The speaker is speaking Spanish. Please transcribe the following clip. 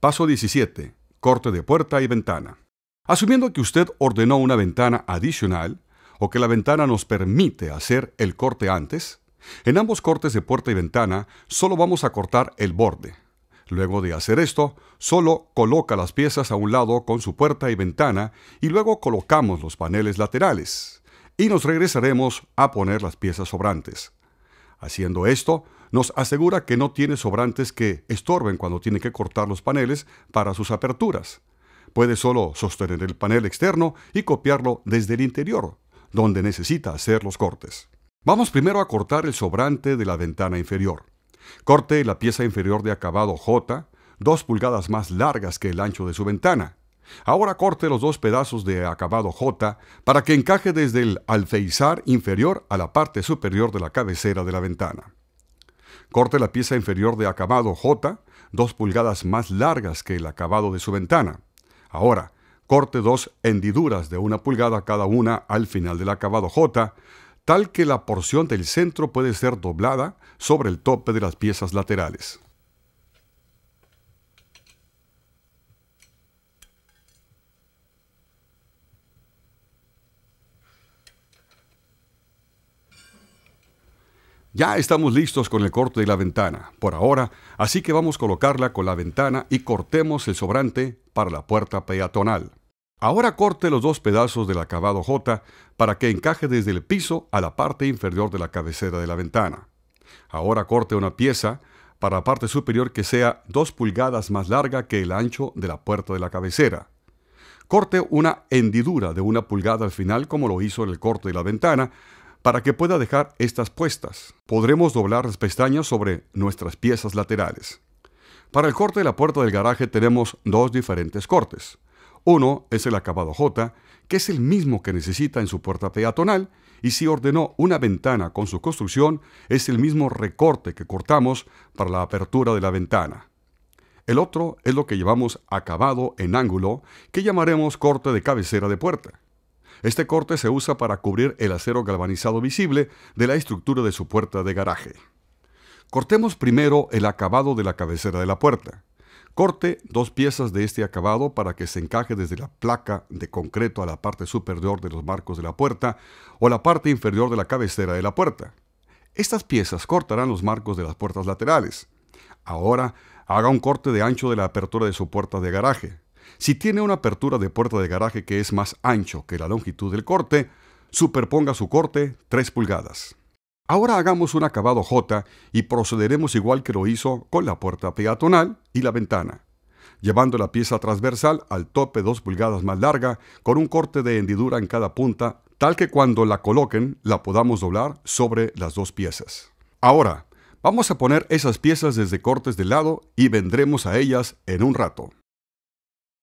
Paso 17. Corte de puerta y ventana. Asumiendo que usted ordenó una ventana adicional o que la ventana nos permite hacer el corte antes, en ambos cortes de puerta y ventana solo vamos a cortar el borde. Luego de hacer esto, solo coloca las piezas a un lado con su puerta y ventana y luego colocamos los paneles laterales y nos regresaremos a poner las piezas sobrantes. Haciendo esto, nos asegura que no tiene sobrantes que estorben cuando tiene que cortar los paneles para sus aperturas. Puede solo sostener el panel externo y copiarlo desde el interior, donde necesita hacer los cortes. Vamos primero a cortar el sobrante de la ventana inferior. Corte la pieza inferior de acabado J, dos pulgadas más largas que el ancho de su ventana. Ahora corte los dos pedazos de acabado J para que encaje desde el alfeizar inferior a la parte superior de la cabecera de la ventana. Corte la pieza inferior de acabado J, dos pulgadas más largas que el acabado de su ventana. Ahora, corte dos hendiduras de una pulgada cada una al final del acabado J, tal que la porción del centro puede ser doblada sobre el tope de las piezas laterales. Ya estamos listos con el corte de la ventana, por ahora, así que vamos a colocarla con la ventana y cortemos el sobrante para la puerta peatonal. Ahora corte los dos pedazos del acabado J para que encaje desde el piso a la parte inferior de la cabecera de la ventana. Ahora corte una pieza para la parte superior que sea 2 pulgadas más larga que el ancho de la puerta de la cabecera. Corte una hendidura de una pulgada al final como lo hizo en el corte de la ventana para que pueda dejar estas puestas. Podremos doblar las pestañas sobre nuestras piezas laterales. Para el corte de la puerta del garaje tenemos dos diferentes cortes. Uno es el acabado J, que es el mismo que necesita en su puerta peatonal, y si ordenó una ventana con su construcción, es el mismo recorte que cortamos para la apertura de la ventana. El otro es lo que llevamos acabado en ángulo, que llamaremos corte de cabecera de puerta. Este corte se usa para cubrir el acero galvanizado visible de la estructura de su puerta de garaje. Cortemos primero el acabado de la cabecera de la puerta. Corte dos piezas de este acabado para que se encaje desde la placa de concreto a la parte superior de los marcos de la puerta o la parte inferior de la cabecera de la puerta. Estas piezas cortarán los marcos de las puertas laterales. Ahora haga un corte de ancho de la apertura de su puerta de garaje. Si tiene una apertura de puerta de garaje que es más ancho que la longitud del corte, superponga su corte 3 pulgadas. Ahora hagamos un acabado J y procederemos igual que lo hizo con la puerta peatonal y la ventana, llevando la pieza transversal al tope 2 pulgadas más larga con un corte de hendidura en cada punta, tal que cuando la coloquen la podamos doblar sobre las dos piezas. Ahora, vamos a poner esas piezas desde cortes de lado y vendremos a ellas en un rato.